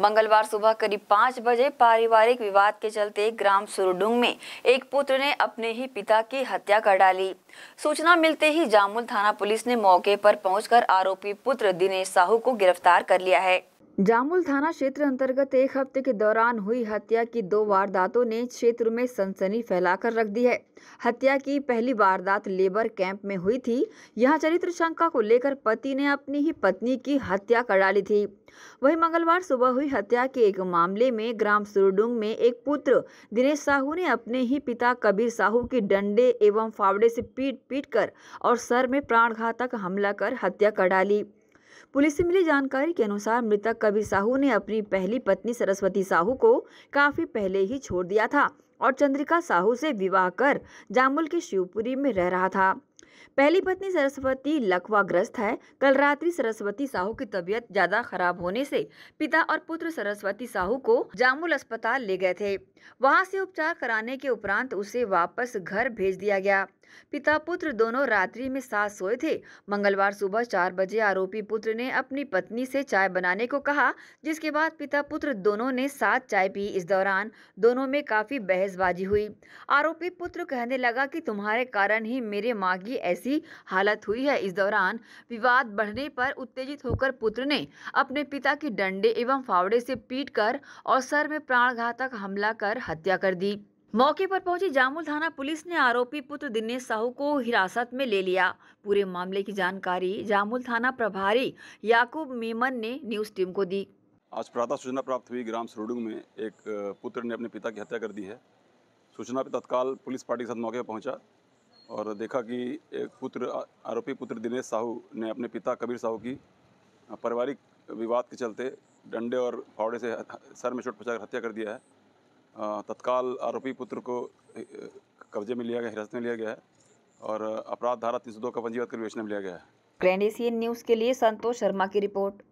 मंगलवार सुबह करीब पाँच बजे पारिवारिक विवाद के चलते ग्राम सुरडुंग में एक पुत्र ने अपने ही पिता की हत्या कर डाली सूचना मिलते ही जामुल थाना पुलिस ने मौके पर पहुंचकर आरोपी पुत्र दिनेश साहू को गिरफ्तार कर लिया है जामुल थाना क्षेत्र अंतर्गत एक हफ्ते के दौरान हुई हत्या की दो वारदातों ने क्षेत्र में सनसनी फैलाकर रख दी है हत्या की पहली वारदात लेबर कैंप में हुई थी यहां चरित्र शंका को लेकर पति ने अपनी ही पत्नी की हत्या कर डाली थी वहीं मंगलवार सुबह हुई हत्या के एक मामले में ग्राम सुरडुंग में एक पुत्र दिनेश साहू ने अपने ही पिता कबीर साहू की डंडे एवं फावड़े से पीट पीट कर और सर में प्राणघातक हमला कर हत्या कर डाली पुलिस से मिली जानकारी के अनुसार मृतक कवि साहू ने अपनी पहली पत्नी सरस्वती साहू को काफी पहले ही छोड़ दिया था और चंद्रिका साहू से विवाह कर जामुल के शिवपुरी में रह रहा था पहली पत्नी सरस्वती ग्रस्त है कल रात्रि सरस्वती साहू की तबीयत ज्यादा खराब होने से पिता और पुत्र सरस्वती साहू को जामुल अस्पताल ले गए थे वहां से उपचार कराने के उपरांत उसे वापस घर भेज दिया गया पिता पुत्र दोनों रात्रि में साथ सोए थे मंगलवार सुबह चार बजे आरोपी पुत्र ने अपनी पत्नी से चाय बनाने को कहा जिसके बाद पिता पुत्र दोनों ने साथ चाय पी इस दौरान दोनों में काफी बहसबाजी हुई आरोपी पुत्र कहने लगा कि तुम्हारे कारण ही मेरे माँ की ऐसी हालत हुई है इस दौरान विवाद बढ़ने पर उत्तेजित होकर पुत्र ने अपने पिता की डंडे एवं फावड़े से पीट कर और सर में प्राण हमला कर कर हत्या कर दी मौके पर पहुंची जामुल थाना पुलिस ने आरोपी पुत्र दिनेश साहू को हिरासत में ले लिया पूरे मामले की जानकारी जामुल थाना प्रभारी याकूब मीमन ने न्यूज टीम को दी आज प्रातः सूचना प्राप्त हुई ग्राम सरोडुंग में एक पुत्र ने अपने पिता की हत्या कर दी है सूचना पर तत्काल पुलिस पार्टी के साथ मौके पर पहुंचा और देखा कि एक पुत्र आरोपी पुत्र दिनेश साहू ने अपने पिता कबीर साहू की पारिवारिक विवाद के चलते डंडे और फावड़े से सर में चोट पहुँचा हत्या कर दिया है तत्काल आरोपी पुत्र को कब्जे में लिया गया हिरासत में लिया गया है और अपराध धारा तीन सौ दो का पंजीकृत कर विवेचना में लिया गया है ग्रैंड एशियन न्यूज़ के लिए संतोष शर्मा की रिपोर्ट